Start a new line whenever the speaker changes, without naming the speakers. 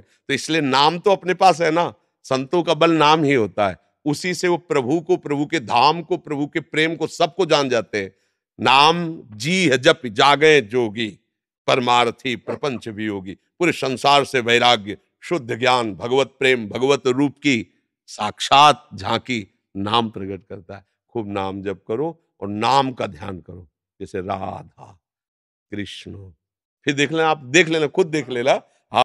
तो इसलिए नाम तो अपने पास है ना संतों का बल नाम ही होता है उसी से वो प्रभु को प्रभु के धाम को प्रभु के प्रेम को सबको जान जाते हैं नाम जी है जप जागे जोगी परमार्थी प्रपंच भी होगी पूरे संसार से वैराग्य शुद्ध ज्ञान भगवत प्रेम भगवत रूप की साक्षात झांकी नाम प्रकट करता है खूब नाम जप करो और नाम का ध्यान करो जैसे राधा कृष्ण
फिर देख लेना आप देख लेना खुद देख लेना